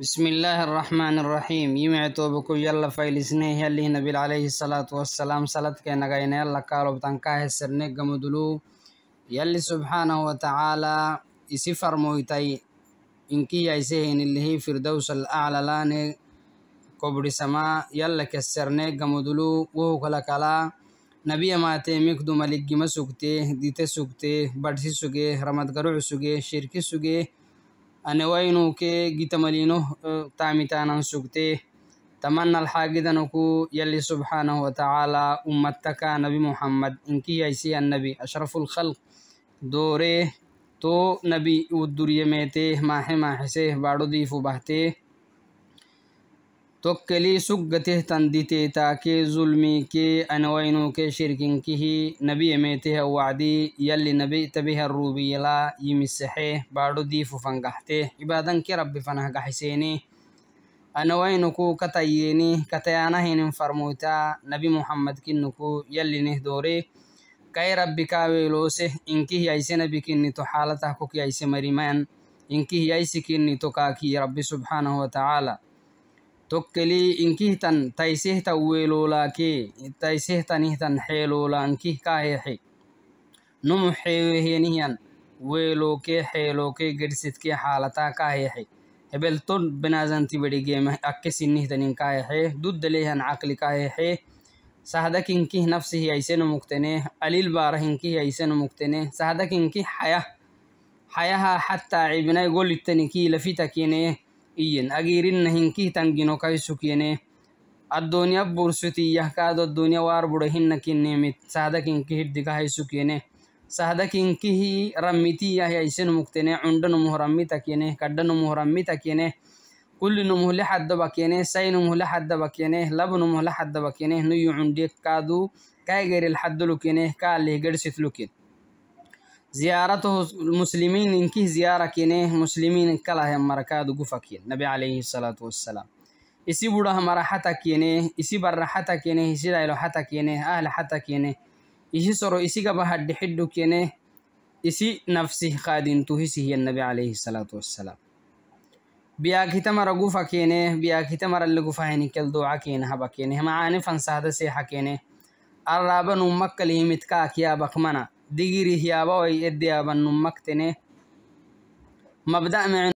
بسم الله الرحمن الرحيم يمعي توبكو يلا فايلسنه يلي نبيل عليه الصلاة والسلام صلاة كنغاين يلا كالو بتنكاه السرنه قمدلو يلي سبحانه وتعالى يسفر مويتاي إنكي يسهن اللي هي فردوس الأعلى لاني كبر سما يلا كسرنك قمدلو وهو كلا كلا نبي ماتي مكدو ملقي ما سكته ديته سكته بدسي سكه رمض قروع سكه شركي سكه أنا وينو كي أنوينوكي جيتمالينو أه، تامتانا سوكتي تمنى الحاجة الحاجدنكو يلي سبحانه وتعالى أمتك نبي محمد إنكي يسي النبي أشرف الخلق دوري تو نبي ميتي ما ماحي ماحسيه بارو ديفو بحته توكلي سجته تنديتي تاكي ظلمي كي أنوينو كي شركين كيه نبي ميته وعدي يلي نبي تبيه الروبي لا يمسحيه بارو ديفو فنقحته عبادا كي ربي فنهق حسيني أنوينكو كتييني كتيانهين فرموتا نبي محمد كنكو يلي نهدوري كي ربي كاويلوسه إنكي يايسي نبي كني تحالته كوك يايسي مريمان إنكي يايسي كني تكاكي ربي سبحانه وتعالى tokkelii inkihtan taisehta uweloolaakee taisehtanihtan xeeloola nkihkaaheexe numu xeewehenihiyan weelookee xeelookee gedhsidkee xaalataa kaaheexe hebelton benazantibedigeme akkesinihtanin kaaheexe duddalehan caqli kaaheexe sahdakinkih nafsihiyaisenomuktene alil baarahinkihiyaisenomuktene sahdakinkih xaya xayaha xataa cibinay golittani kiilafitakinee إين أجيرين هنكي تنجينو كيسوكيني الدنيا بورسوتي يحكاد الدنيا واربوده هنك النمت سهدك إنكي هدك هيسوكيني سهدك إنكي رميتي يا يسن مكتني عندنا مهرمي تكيني كدنا مهرمي تكيني كل نمه لحد بكينه سين نمه لحد بكينه لب نمه لحد بكينه نيو عندك كادو كاي غير الحد لكينه كالي غير ستلوكين زيارته المسلمين إنكي زيارة كينه مسلمين كلا هم مركاد قفا كين نبي عليه الصلاة والسلام इसी बूढ़ा हमारा हता किने इसी बर्रा हता किने इसी डायलो हता किने अहल हता किने इसी सरो इसी का बहड हिड्डू किने इसी नफ्सी खादिन तो हिसी ही नबी अलैहि सलातु वस्सलाम बियाखित मरा गुफा किने बियाखित मरा लगुफा है निकल दुआ किने हबा किने हम आने फंसाद से हकीने अर्राबन उम्मक कलही मितका किया बखमना digirih yaabaoy eddiyabannumaktine mabda'